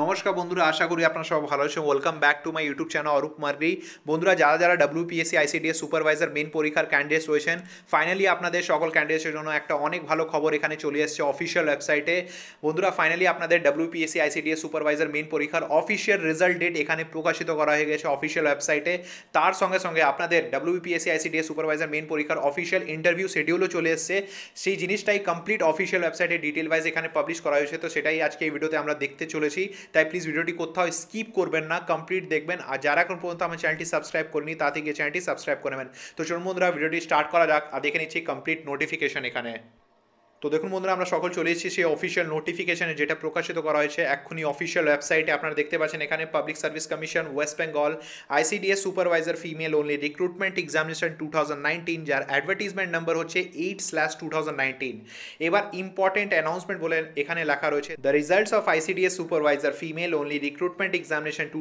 নমস্কার বন্ধুরা আশা করি আপনারা সব ভালো আছেন welcome back to my YouTube channel Arup Margi বন্ধুরা যারা যারা ডাব্লিউপিএসসি আইসিডিএস সুপারভাইজার মেন পরীক্ষার ক্যান্ডিডেটস রয়েছেন ফাইনালি আপনাদের সকল ক্যান্ডিডেটসের জন্য একটা অনেক ভালো খবর এখানে চলে এসেছে অফিসিয়াল ওয়েবসাইটে বন্ধুরা ফাইনালি আপনাদের ডাব্লিউপিএসসি আইসিডিএস সুপারভাইজার মেন পরীক্ষার অফিসিয়াল রেজাল্ট ডেট এখানে প্রকাশিত করা হয়ে গেছে অফিসিয়াল ওয়েবসাইটে তার সঙ্গে সঙ্গে আপনাদের ডাব্লিউপিএসসি আইসিডিএস সুপারভাইজার মেন পরীক্ষার অফিসিয়াল ইন্টারভিউ শিডিউলও চলে এসছে সেই জিনিসটাই কমপ্লিট অফিসিয়াল ওয়েবসাইটে ডিটেল ওয়াইজ এখানে পাবলিশ করা হয়েছে তো সেটাই আজকে এই ভিডিওতে আমরা দেখতে চলেছি তাই প্লিজ ভিডিওটি কোথাও স্কিপ করবেন না কমপ্লিট দেখবেন আর যারা এখনো পর্যন্ত আমার চ্যানেলটি সাবস্ক্রাইব করনি তাতেই গিয়ে চ্যানেলটি সাবস্ক্রাইব করে নেবেন তো চলুন মুंद्रा ভিডিওটি স্টার্ট করা যাক আর দেখে নেচ্ছি কমপ্লিট নোটিফিকেশন এখানে তো দেখুন বন্ধুরা আমরা সকল চলে এসেছি সেই অফিসিয়াল নোটিফিকেশানে যেটা প্রকাশিত করা হয়েছে এক্ষুনি অফিসিয়াল ওয়েবসাইটে আপনারা দেখতে পাচ্ছেন এখানে public service commission West Bengal ICDS supervisor female only recruitment examination two যার অ্যাডভার্টিজমেন্ট নাম্বার হচ্ছে এইট স্ল্যাশ টু এবার ইম্পর্টেন্ট অ্যানাউন্সমেন্ট বলে এখানে লেখা রয়েছে the results of ICDS supervisor female only recruitment examination two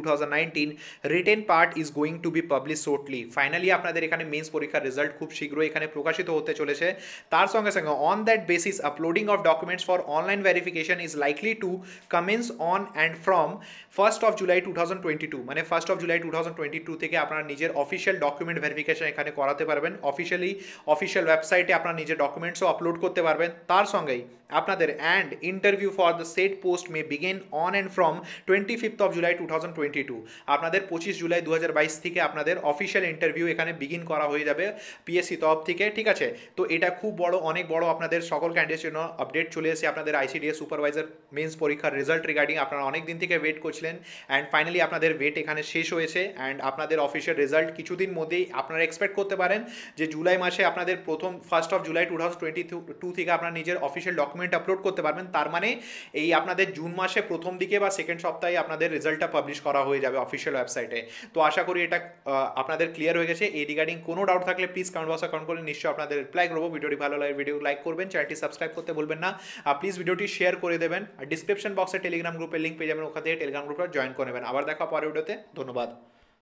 written part is going to be publish shortly finally আপনাদের এখানে men's পরীক্ষার রেজাল্ট খুব শীঘ্রই এখানে প্রকাশিত হতে চলেছে তার সঙ্গে সঙ্গে on that basis basis, uploading of documents for online verification is likely to commence on and from 1st of July 2022 মানে 1st of July 2022 থেকে আপনারা নিজের অফিশিয়াল ডকুমেন্ট ভেরিফিকেশন এখানে করাতে পারবেন অফিশিয়ালি অফিশিয়াল ওয়েবসাইটে আপনারা নিজের ডকুমেন্টসও আপলোড করতে পারবেন তার সঙ্গেই আপনাদের and interview for the set post may begin on and from twenty fifth of July two thousand twenty two আপনাদের পঁচিশ জুলাই দু থেকে আপনাদের অফিশিয়াল ইন্টারভিউ এখানে বিগিন করা হয়ে যাবে পিএসসি তরফ থেকে ঠিক আছে তো এটা খুব বড় অনেক বড় আপনাদের সকলকে ক্যান্ডিডেটস জন্য আপডেট চলে এসে আপনাদের আইসিডিএস সুপারভাইজার মেন্স পরীক্ষার রেজাল্ট রিগার্ডিং আপনারা অনেক দিন থেকে ওয়েট করছিলেন অ্যান্ড ফাইনালি আপনাদের ওয়েট এখানে শেষ হয়েছে অ্যান্ড আপনাদের অফিসের রেজাল্ট কিছুদিন মধ্যেই আপনারা এক্সপেক্ট করতে পারেন যে জুলাই মাসে আপনাদের প্রথম first of July two thousand twenty two থেকে আপনারা নিজের অফিসিয়াল ডকুমেন্ট আপলোড করতে পারবেন তার মানে এই আপনাদের জুন মাসে প্রথম দিকে বা সেকেন্ড সপ্তাহে আপনাদের রেজাল্টটা পাবলিশ করা হয়ে যাবে অফিসিয়াল ওয়েবসাইটে তো আশা করি এটা আপনাদের ক্লিয়ার হয়ে গেছে এই রিগার্ডিং কোনো ডাউট থাকলে প্লিজ কমেন্ট বক্সে কমেন্ট করে নিশ্চয়ই আপনাদের রিপ্লাই করবো ভিডিওটি ভালো লাগে ভিডিও লাইক করবেন চ্যানেলটি সাবস্ক্রাইব সাবস্ক্রাইব করতে বলবেন না প্লিজ ভিডিওটি শেয়ার করে দেবেন আর ডিসক্রিপশন বক্সে টেলিগ্রাম গ্রুপের লিঙ্ক পেয়ে যাবেন ওখান থেকে টেলিগ্রাম গ্রুপটা জয়েন করে নেবেন আবার দেখা পরে ভিডিওতে ধন্যবাদ